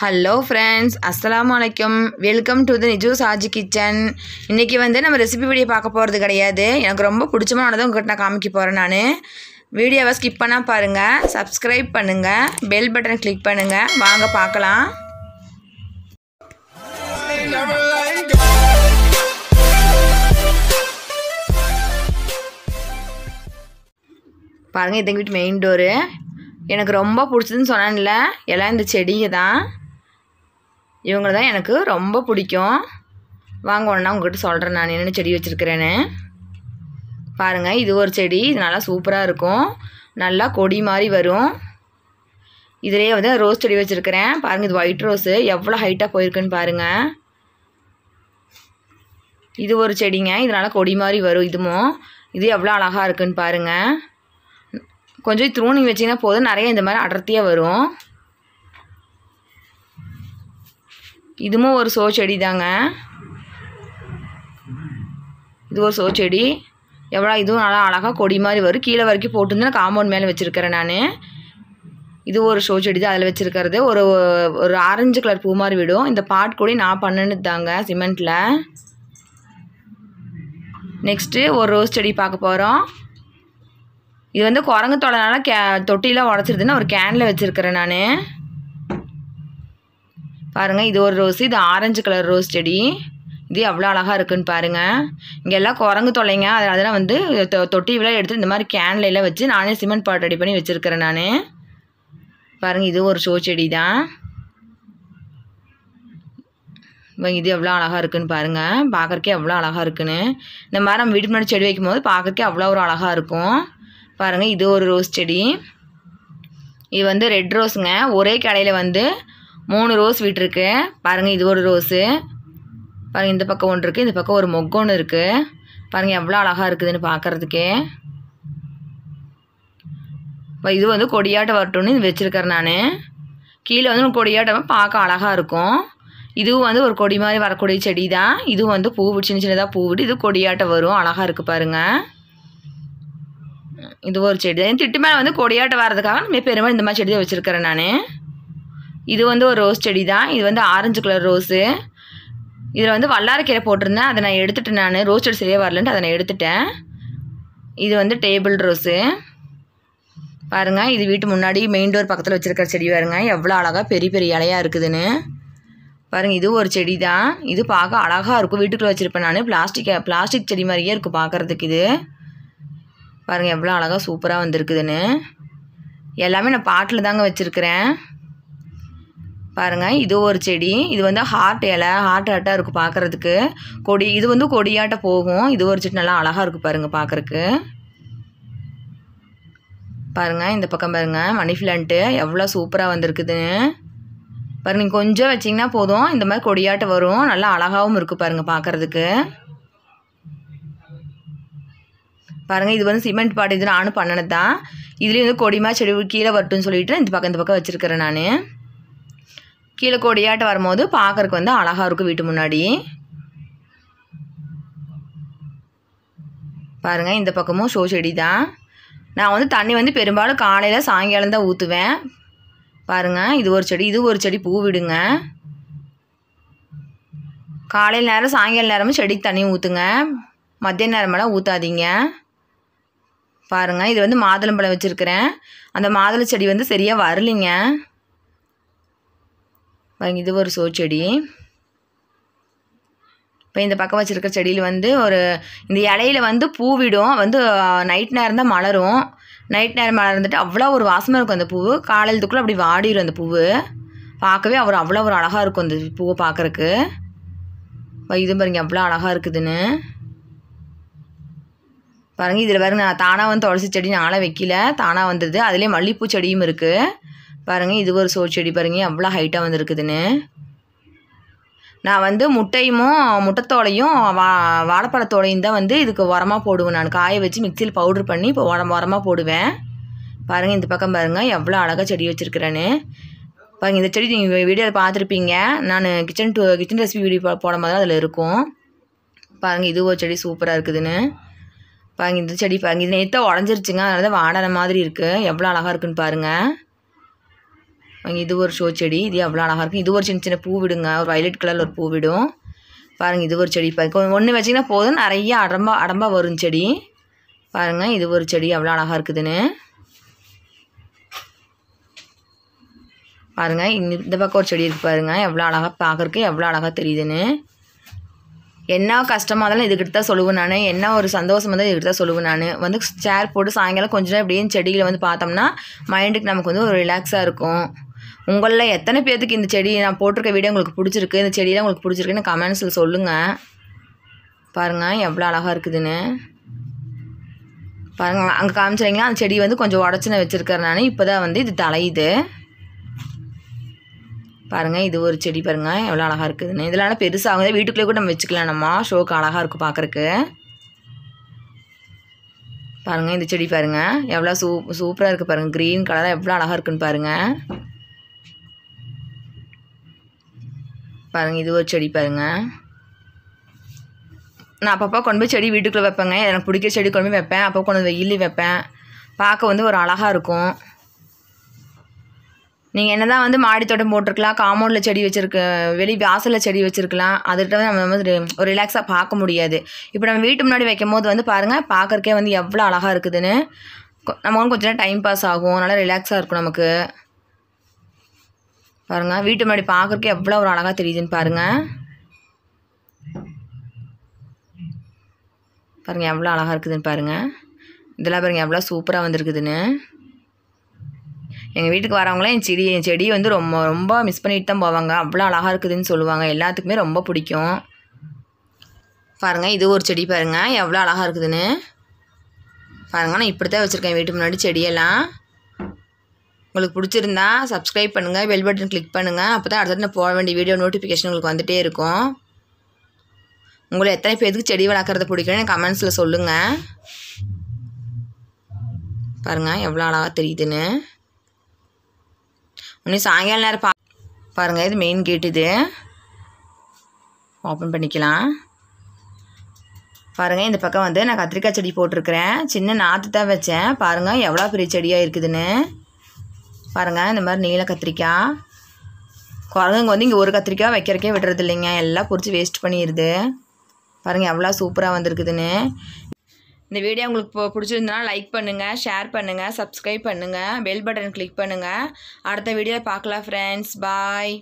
hello friends அஸ்லாம் வலைக்கம் welcome to the Niju Saji kitchen இன்றைக்கி வந்து நம்ம ரெசிபி வீடியோ பார்க்க போகிறது கிடையாது எனக்கு ரொம்ப பிடிச்சமானதை உங்கள்கிட்ட நான் காமிக்க போகிறேன் நான் வீடியோவை ஸ்கிப் பண்ணால் பாருங்கள் சப்ஸ்கிரைப் பண்ணுங்கள் பெல் பட்டனை கிளிக் பண்ணுங்கள் வாங்க பார்க்கலாம் பாருங்கள் இதை வீட்டு மெயின் டோரு எனக்கு ரொம்ப பிடிச்சதுன்னு சொன்னேன்ல எல்லாம் இந்த செடிங்க தான் இவங்களை தான் எனக்கு ரொம்ப பிடிக்கும் வாங்க ஒன்றா உங்கள்கிட்ட சொல்கிறேன் நான் என்னென்ன செடி வச்சுருக்கிறேன்னு பாருங்கள் இது ஒரு செடி இது நல்லா சூப்பராக இருக்கும் நல்லா கொடி மாதிரி வரும் இதிலே வந்து ரோஸ் செடி வச்சுருக்கிறேன் பாருங்கள் இது ஒயிட் ரோஸு எவ்வளோ ஹைட்டாக போயிருக்குன்னு பாருங்கள் இது ஒரு செடிங்க இதனால் கொடி மாதிரி வரும் இதுவும் இது எவ்வளோ அழகாக இருக்குன்னு பாருங்கள் கொஞ்சம் த்ரூனிங் வச்சிங்கன்னா போதும் நிறைய இந்த மாதிரி அடர்த்தியாக வரும் இதுவும் ஒரு சோ செடி தாங்க இது ஒரு சோ செடி எவ்வளோ இதுவும் நல்லா அழகாக கொடி மாதிரி வரும் கீழே வரைக்கும் போட்டுருந்து நான் காம்பவுண்ட் மேலே வச்சுருக்கிறேன் நான் இது ஒரு ஷோ செடி தான் அதில் வச்சுருக்கிறது ஒரு ஒரு ஆரஞ்சு கலர் பூ மாதிரி விடும் இந்த பாட் கூட நான் பண்ணுன்னு தாங்க சிமெண்ட்டில் நெக்ஸ்ட்டு ஒரு ரோஸ் செடி பார்க்க போகிறோம் இது வந்து குரங்கு தொலைனால கே தொட்டிலாம் உடச்சிருதுன்னு ஒரு கேனில் வச்சுருக்கிறேன் நான் பாருங்கள் இது ஒரு ரோஸ் இது ஆரஞ்சு கலர் ரோஸ் செடி இது எவ்வளோ அழகாக இருக்குன்னு பாருங்கள் இங்கே எல்லாம் குரங்கு தொலைங்க அது அதெல்லாம் வந்து தொ தொட்டியெல்லாம் எடுத்து இந்த மாதிரி கேனில் வச்சு நானே சிமெண்ட் பாட் ரெடி பண்ணி வச்சுருக்கிறேன் நான் பாருங்கள் இது ஒரு ஷோ செடி தான் இது எவ்வளோ அழகாக இருக்குன்னு பாருங்கள் பார்க்குறக்கே எவ்வளோ அழகாக இருக்குன்னு இந்த மாதிரி நம்ம வீட்டு மாதிரி செடி வைக்கும்போது பார்க்குறக்கே அவ்வளோ ஒரு அழகாக இருக்கும் பாருங்கள் இது ஒரு ரோஸ் செடி இது வந்து ரெட் ரோஸுங்க ஒரே கடையில் வந்து மூணு ரோஸ் விட்டுருக்கு பாருங்கள் இது ஒரு ரோஸு பாருங்கள் இந்த பக்கம் ஒன்று இருக்குது இந்த பக்கம் ஒரு மொக்கு ஒன்று இருக்குது பாருங்கள் எவ்வளோ அழகாக இருக்குதுன்னு பார்க்குறதுக்கே இது வந்து கொடியாட்ட வரட்டும்னு இது நான் கீழே வந்து கொடியாட்டம் பார்க்க அழகாக இருக்கும் இதுவும் வந்து ஒரு கொடி மாதிரி வரக்கூடிய செடி தான் இதுவும் வந்து பூ சின்ன சின்னதாக பூ விட்டு இது கொடியாட்டம் வரும் அழகாக இருக்குது பாருங்கள் இது ஒரு செடி தான் திட்டு மேலே வந்து கொடியாட்டம் வரதுக்காக நம்ம பெரும்பாலும் இந்த மாதிரி செடி தான் வச்சுருக்கிறேன் நான் இது வந்து ஒரு ரோஸ் செடி தான் இது வந்து ஆரஞ்சு கலர் ரோஸு இதில் வந்து வல்லாரக்கீரை போட்டிருந்தேன் அதை நான் எடுத்துகிட்டேன் நான் ரோஸ் செடி சரியாக வரலன்ட்டு அதை நான் எடுத்துட்டேன் இது வந்து டேபிள் ரோஸு பாருங்கள் இது வீட்டு முன்னாடி மெயின் டோர் பக்கத்தில் வச்சுருக்கிற செடி பாருங்க எவ்வளோ அழகாக பெரிய பெரிய இலையாக இருக்குதுன்னு பாருங்கள் இது ஒரு செடி தான் இது பார்க்க அழகாக இருக்கும் வீட்டுக்குள்ளே வச்சுருப்பேன் நான் பிளாஸ்டிக் பிளாஸ்டிக் செடி மாதிரியே இருக்கும் பார்க்குறதுக்கு இது பாருங்கள் எவ்வளோ அழகாக சூப்பராக வந்திருக்குதுன்னு எல்லாமே நான் பாட்டில் தாங்க வச்சுருக்கிறேன் பாருங்கள் இது ஒரு செடி இது வந்து ஹார்ட் இலை ஹார்ட் ஹார்ட்டாக இருக்கும் பார்க்குறதுக்கு கொடி இது வந்து கொடியாட்ட போகும் இது ஒரு செடி நல்லா அழகாக இருக்குது பாருங்கள் பார்க்குறக்கு பாருங்கள் இந்த பக்கம் பாருங்கள் மணி பிளான்ட்டு எவ்வளோ சூப்பராக வந்திருக்குதுன்னு பாருங்க நீங்கள் கொஞ்சம் வச்சிங்கன்னா போதும் இந்த மாதிரி கொடியாட்டம் வரும் நல்லா அழகாகவும் இருக்குது பாருங்கள் பார்க்குறதுக்கு பாருங்கள் இது வந்து சிமெண்ட் பாட்டு இது நானும் பண்ணினது தான் இதுலேயும் வந்து கொடிமா செடி கீழே வரட்டும்னு சொல்லிட்டு இந்த பக்கம் இந்த பக்கம் வச்சுருக்கிறேன் நான் கீழே கொடியாட்டம் வரும்போது பார்க்குறக்கு வந்து அழகாக இருக்கும் வீட்டு முன்னாடி பாருங்கள் இந்த பக்கமும் ஷோ செடி தான் நான் வந்து தண்ணி வந்து பெரும்பாலும் காலையில் சாயங்காலம் தான் ஊற்றுவேன் பாருங்கள் இது ஒரு செடி இது ஒரு செடி பூ விடுங்க காலையில் நேரம் சாயங்கால நேரமும் செடிக்கு தண்ணி ஊற்றுங்க மத்திய நேரமெல்லாம் ஊற்றாதீங்க பாருங்கள் இது வந்து மாதுளம்பழம் வச்சுருக்கிறேன் அந்த மாதுளை செடி வந்து சரியாக வரலிங்க பாருங்க இது ஒரு சோ செடி இப்போ இந்த பக்கம் வச்சுருக்க செடியில் வந்து ஒரு இந்த இலையில வந்து பூவிடும் வந்து நைட் நேரம் தான் மலரும் நைட் நேரம் மலர்ந்துட்டு அவ்வளோ ஒரு வாசமாக இருக்கும் அந்த பூவு காலத்துக்குள்ளே அப்படி வாடிடும் அந்த பூவு பார்க்கவே அவர் அவ்வளோ ஒரு அழகாக இருக்கும் அந்த பூவை பார்க்குறக்கு இது பாருங்க அவ்வளோ அழகாக இருக்குதுன்னு பாருங்கள் இதில் பாருங்க நான் தானாக வந்து துளசி செடி நானும் வைக்கல தானாக வந்தது அதுலேயே மல்லிகைப்பூ செடியும் இருக்குது பாருங்கள் இது ஒரு சோ செடி பாருங்கள் எவ்வளோ ஹைட்டாக வந்துருக்குதுன்னு நான் வந்து முட்டையும் முட்டைத்தோலையும் வா வாழைப்பழத்தோலையும் தான் வந்து இதுக்கு உரமாக போடுவேன் நான் காய வச்சு மிக்சியில் பவுட்ரு பண்ணி இப்போ உரம் உரமாக போடுவேன் பாருங்கள் இந்த பக்கம் பாருங்கள் எவ்வளோ அழகாக செடி வச்சுருக்கிறேன்னு பாருங்கள் இந்த செடி நீங்கள் வீடியோவில் பார்த்துருப்பீங்க நான் kitchen to kitchen recipe video போடும் போது அதில் இருக்கும் பாருங்கள் இது ஒரு செடி சூப்பராக இருக்குதுன்னு பாருங்கள் இந்த செடி பாருங்கள் இது நேற்று உடஞ்சிருச்சுங்க அதனால தான் மாதிரி இருக்குது எவ்வளோ அழகாக இருக்குன்னு பாருங்கள் இது ஒரு ஷோ செடி இது அவ்வளோ அழகாக இருக்கும் இது ஒரு சின்ன சின்ன பூ விடுங்க ஒரு வயலட் கலரில் ஒரு பூ விடும் பாருங்கள் இது ஒரு செடி பாருங்க ஒன்று வச்சிங்கன்னா போதும் நிறைய அடம்பா அடம்பா வரும் செடி பாருங்கள் இது ஒரு செடி எவ்வளோ அழகாக இருக்குதுன்னு பாருங்கள் இந்த பக்கம் ஒரு செடி இருக்குது பாருங்கள் எவ்வளோ அழகாக பார்க்குறக்கு எவ்வளோ அழகாக தெரியுதுன்னு என்ன கஷ்டமாக இருந்தாலும் இதுக்கிட்ட தான் சொல்லுவேன் நான் என்ன ஒரு சந்தோஷம் இருந்தால் இதுக்கிட்ட தான் சொல்லுவேன் நான் வந்து சேர் போட்டு சாயங்காலம் கொஞ்ச நேரம் இப்படியே செடிகளை வந்து பார்த்தோம்னா மைண்டுக்கு நமக்கு வந்து ஒரு ரிலாக்ஸாக இருக்கும் உங்களில் எத்தனை பேர்த்துக்கு இந்த செடி நான் போட்டிருக்க வீடியோ உங்களுக்கு பிடிச்சிருக்கு இந்த செடியெலாம் உங்களுக்கு பிடிச்சிருக்குன்னு கமெண்ட்ஸில் சொல்லுங்கள் பாருங்கள் எவ்வளோ அழகாக இருக்குதுன்னு பாருங்கள் அங்கே காமிச்சிங்களா அந்த செடி வந்து கொஞ்சம் உடச்சின வச்சுருக்கிறனால இப்போ தான் வந்து இது தலையுது பாருங்கள் இது ஒரு செடி பாருங்கள் எவ்வளோ அழகாக இருக்குதுன்னு இதெல்லாம் பெருசாகுது வீட்டுக்குள்ளே கூட நம்ம வச்சுக்கலாம் நம்ம ஷோக்கு அழகாக இருக்கும் பார்க்குறக்கு பாருங்கள் இந்த செடி பாருங்கள் எவ்வளோ சூ சூப்பராக இருக்குது பாருங்கள் க்ரீன் கலராக எவ்வளோ அழகாக இருக்குன்னு பாருங்கள் பாருங்கள் இது ஒரு செடி பாருங்கள் நான் அப்பப்போ கொண்டு போய் செடி வீட்டுக்குள்ளே வைப்பேங்க எனக்கு பிடிக்கிற செடி கொண்டு போய் வைப்பேன் அப்போ கொண்டு வெயில் வைப்பேன் பார்க்க வந்து ஒரு அழகாக இருக்கும் நீங்கள் என்ன தான் வந்து மாடி தோட்டம் போட்டிருக்கலாம் காமௌண்டில் செடி வச்சுருக்க வெளி வாசலில் செடி வச்சுருக்கலாம் அதுகிட்ட வந்து நம்ம வந்து ஒரு ரிலாக்ஸாக பார்க்க முடியாது இப்போ நம்ம வீட்டு முன்னாடி வைக்கும் போது வந்து பாருங்கள் பார்க்குறக்கே வந்து எவ்வளோ அழகாக இருக்குதுன்னு நம்ம கொஞ்சம் டைம் பாஸ் ஆகும் நல்லா ரிலாக்ஸாக இருக்கும் நமக்கு பாருங்கள் வீட்டு முன்னாடி பார்க்குறக்கு எவ்வளோ ஒரு அழகாக தெரியுதுன்னு பாருங்கள் பாருங்கள் எவ்வளோ அழகாக இருக்குதுன்னு பாருங்கள் இதெல்லாம் பாருங்கள் எவ்வளோ சூப்பராக வந்திருக்குதுன்னு எங்கள் வீட்டுக்கு வரவங்களாம் என் செடி என் செடி வந்து ரொம்ப ரொம்ப மிஸ் பண்ணிட்டு தான் போவாங்க அவ்வளோ அழகாக இருக்குதுன்னு சொல்லுவாங்க எல்லாத்துக்குமே ரொம்ப பிடிக்கும் பாருங்கள் இது ஒரு செடி பாருங்கள் எவ்வளோ அழகாக இருக்குதுன்னு பாருங்கள் நான் இப்படி தான் வச்சுருக்கேன் வீட்டு முன்னாடி செடியெல்லாம் உங்களுக்கு பிடிச்சிருந்தா சப்ஸ்கிரைப் பண்ணுங்கள் பெல் பட்டன் கிளிக் பண்ணுங்கள் அப்போ தான் அடுத்தடுத்து நான் போக வேண்டிய வீடியோ நோட்டிஃபிகேஷன் உங்களுக்கு வந்துகிட்டே இருக்கும் உங்களை எத்தனை பேருக்கு செடி வளர்க்குறது பிடிக்கும்னு கமெண்ட்ஸில் சொல்லுங்கள் பாருங்கள் எவ்வளோ அழகாக தெரியுதுன்னு இன்னும் சாயங்கால நேரம் பா பாருங்கள் இது மெயின் கேட் இது ஓப்பன் பண்ணிக்கலாம் பாருங்கள் இந்த பக்கம் வந்து நான் கத்திரிக்காய் செடி போட்டிருக்கிறேன் சின்ன நாற்று தான் வச்சேன் பாருங்கள் எவ்வளோ பெரிய செடியாக இருக்குதுன்னு பாருங்கள் இந்த மாதிரி நீல கத்திரிக்காய் குரங்குங்க வந்து இங்கே ஒரு கத்திரிக்காய் வைக்கிறக்கே விடுறது இல்லைங்க எல்லாம் பொறிச்சு வேஸ்ட் பண்ணிடுது பாருங்கள் எவ்வளோ சூப்பராக வந்திருக்குதுன்னு இந்த வீடியோ உங்களுக்கு இப்போ பிடிச்சிருந்தனா லைக் பண்ணுங்கள் ஷேர் பண்ணுங்கள் சப்ஸ்கிரைப் பண்ணுங்கள் பெல் பட்டன் கிளிக் பண்ணுங்கள் அடுத்த வீடியோவை பார்க்கலாம் ஃப்ரெண்ட்ஸ் பாய்